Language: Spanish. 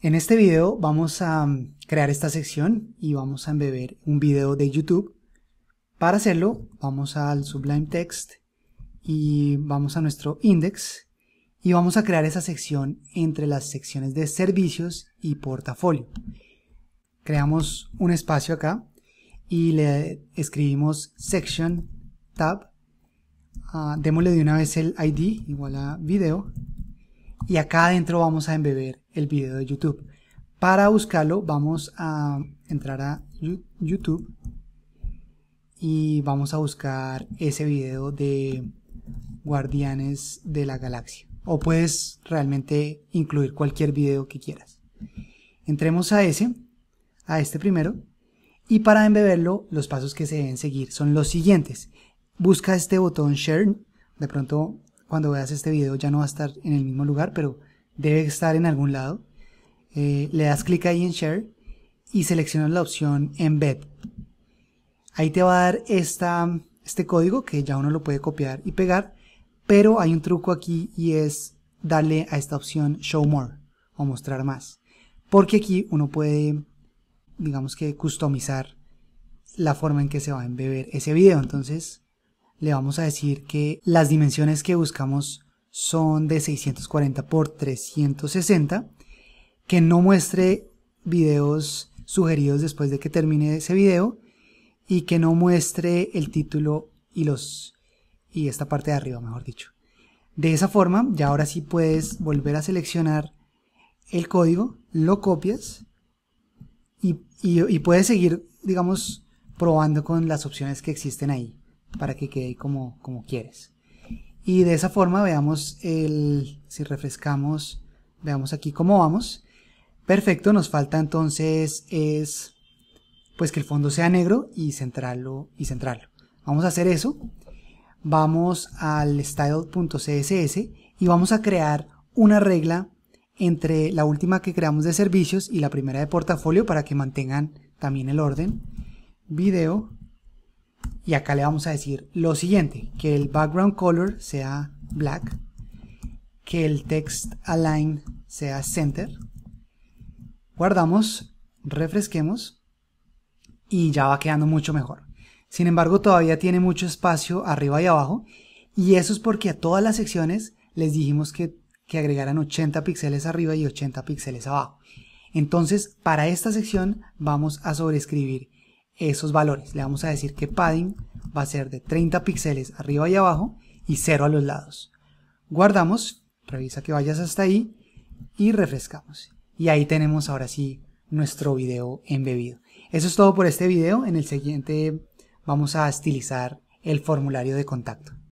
En este video vamos a mm, crear esta sección y vamos a embeber un video de YouTube. Para hacerlo vamos al Sublime Text y vamos a nuestro index y vamos a crear esa sección entre las secciones de servicios y portafolio. Creamos un espacio acá y le escribimos section tab. Ah, démosle de una vez el ID igual a video y acá adentro vamos a embeber el video de YouTube. Para buscarlo vamos a entrar a YouTube y vamos a buscar ese video de Guardianes de la Galaxia. O puedes realmente incluir cualquier video que quieras. Entremos a ese, a este primero. Y para embeberlo, los pasos que se deben seguir son los siguientes. Busca este botón Share. De pronto cuando veas este video ya no va a estar en el mismo lugar, pero debe estar en algún lado. Eh, le das clic ahí en Share y seleccionas la opción Embed. Ahí te va a dar este código que ya uno lo puede copiar y pegar, pero hay un truco aquí y es darle a esta opción Show More o mostrar más. Porque aquí uno puede, digamos que, customizar la forma en que se va a embeber ese video. Entonces, le vamos a decir que las dimensiones que buscamos son de 640 x 360, que no muestre videos sugeridos después de que termine ese video y que no muestre el título y los y esta parte de arriba, mejor dicho. De esa forma, ya ahora sí puedes volver a seleccionar el código, lo copias y, y puedes seguir, digamos, probando con las opciones que existen ahí para que quede como, como quieres. Y de esa forma veamos el, si refrescamos, veamos aquí cómo vamos. Perfecto, nos falta entonces es pues que el fondo sea negro y centrarlo y centrarlo. Vamos a hacer eso. Vamos al style.css y vamos a crear una regla entre la última que creamos de servicios y la primera de portafolio para que mantengan también el orden. Video y acá le vamos a decir lo siguiente, que el background color sea black, que el text align sea center, guardamos, refresquemos y ya va quedando mucho mejor. Sin embargo, todavía tiene mucho espacio arriba y abajo y eso es porque a todas las secciones les dijimos que, que agregaran 80 píxeles arriba y 80 píxeles abajo. Entonces, para esta sección vamos a sobreescribir esos valores. Le vamos a decir que padding va a ser de 30 píxeles arriba y abajo y 0 a los lados. Guardamos, revisa que vayas hasta ahí y refrescamos. Y ahí tenemos ahora sí nuestro video embebido. Eso es todo por este video. En el siguiente vamos a estilizar el formulario de contacto.